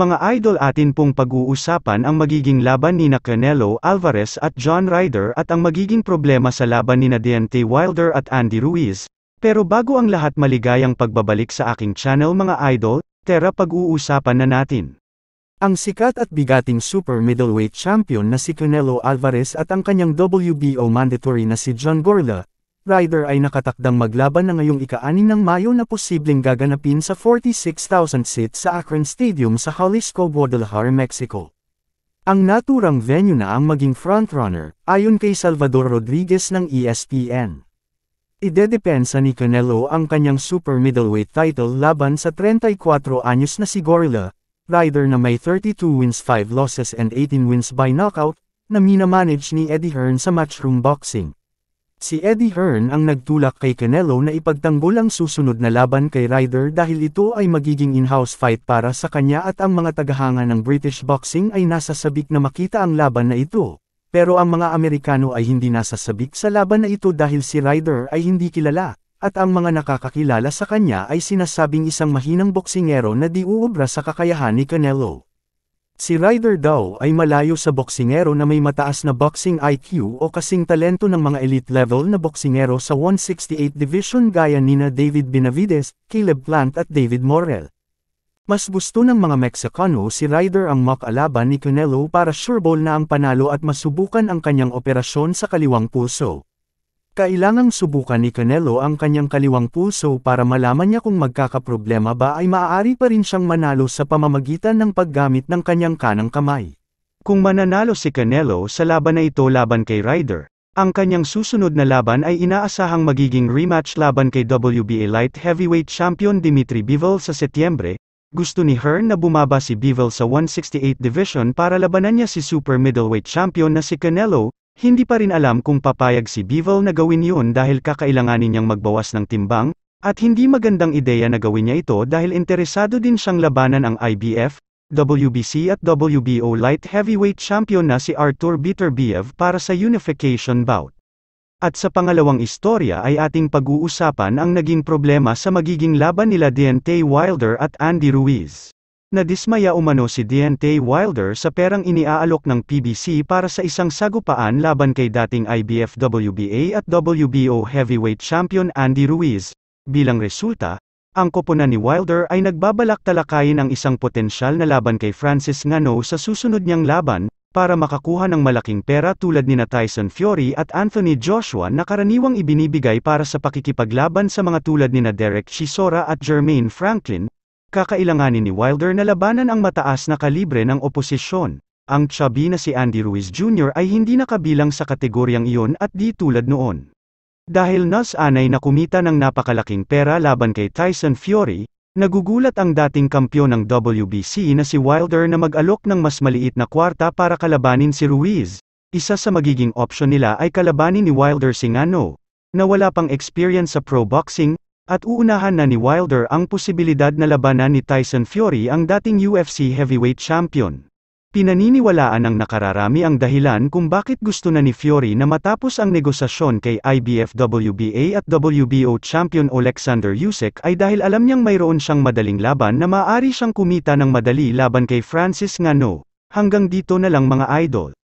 Mga idol atin pong pag-uusapan ang magiging laban ni na Canelo Alvarez at John Ryder at ang magiging problema sa laban ni na Deontay Wilder at Andy Ruiz. Pero bago ang lahat maligayang pagbabalik sa aking channel mga idol, tera pag-uusapan na natin. Ang sikat at bigating super middleweight champion na si Canelo Alvarez at ang kanyang WBO mandatory na si John Gorla, Ryder ay nakatakdang maglaban na ngayong ika ng Mayo na posibleng gaganapin sa 46,000 seat sa Akron Stadium sa Jalisco, Guadalajara, Mexico. Ang naturang venue na ang maging frontrunner, ayon kay Salvador Rodriguez ng ESPN. Idedepensa ni Canelo ang kanyang super middleweight title laban sa 34 anyos na si Gorilla, rider na may 32 wins 5 losses and 18 wins by knockout, na minamanage ni Eddie Hearn sa matchroom boxing. Si Eddie Hearn ang nagtulak kay Canelo na ipagtanggol ang susunod na laban kay Ryder dahil ito ay magiging in-house fight para sa kanya at ang mga tagahanga ng British boxing ay nasasabik na makita ang laban na ito. Pero ang mga Amerikano ay hindi nasasabik sa laban na ito dahil si Ryder ay hindi kilala, at ang mga nakakakilala sa kanya ay sinasabing isang mahinang boksingero na di uubra sa kakayahan ni Canelo. Si Ryder daw ay malayo sa boksingero na may mataas na boxing IQ o kasing talento ng mga elite level na boksingero sa 168 division gaya nina David Benavides, Caleb Plant at David Morel. Mas gusto ng mga Meksikano si Ryder ang makalaban ni Canelo para sureball na ang panalo at masubukan ang kanyang operasyon sa kaliwang puso. Kailangang subukan ni Canelo ang kanyang kaliwang puso para malaman niya kung magkakaproblema ba ay maaari pa rin siyang manalo sa pamamagitan ng paggamit ng kanyang kanang kamay. Kung mananalo si Canelo sa laban na ito laban kay Ryder, ang kanyang susunod na laban ay inaasahang magiging rematch laban kay WBA Light Heavyweight Champion Dimitri Bivol sa Setyembre, gusto ni Hearn na bumaba si Bivol sa 168 division para labanan niya si super middleweight champion na si Canelo, hindi pa rin alam kung papayag si Bivol na gawin yun dahil kakailanganin niyang magbawas ng timbang, at hindi magandang ideya na gawin niya ito dahil interesado din siyang labanan ang IBF, WBC at WBO light heavyweight champion na si Artur Biterbiev para sa unification bout. At sa pangalawang istorya ay ating pag-uusapan ang naging problema sa magiging laban nila Deontay Wilder at Andy Ruiz. Nadismaya umano si Deontay Wilder sa perang iniaalok ng PBC para sa isang sagupaan laban kay dating IBF WBA at WBO heavyweight champion Andy Ruiz. Bilang resulta, ang koponan ni Wilder ay nagbabalak talakayin ang isang potensyal na laban kay Francis Ngannou sa susunod niyang laban, para makakuha ng malaking pera tulad ni na Tyson Fury at Anthony Joshua na karaniwang ibinibigay para sa pakikipaglaban sa mga tulad ni na Derek Chisora at Jermaine Franklin, kakailanganin ni Wilder na labanan ang mataas na kalibre ng oposisyon. Ang chubby na si Andy Ruiz Jr. ay hindi nakabilang sa kategoryang iyon at di tulad noon. Dahil nasanay na kumita ng napakalaking pera laban kay Tyson Fury, nagugulat ang dating kampiyon ng WBC na si Wilder na mag-alok ng mas maliit na kwarta para kalabanin si Ruiz. Isa sa magiging opsyon nila ay kalabanin ni Wilder si Ngano, na wala pang experience sa pro boxing, at uunahan na ni Wilder ang posibilidad na labanan ni Tyson Fury ang dating UFC heavyweight champion. Pinaniniwalaan ng nakararami ang dahilan kung bakit gusto na ni Fury na matapos ang negosasyon kay IBF WBA at WBO champion Alexander Usyk ay dahil alam niyang mayroon siyang madaling laban na maaari siyang kumita ng madali laban kay Francis Ngannou. Hanggang dito na lang mga idol.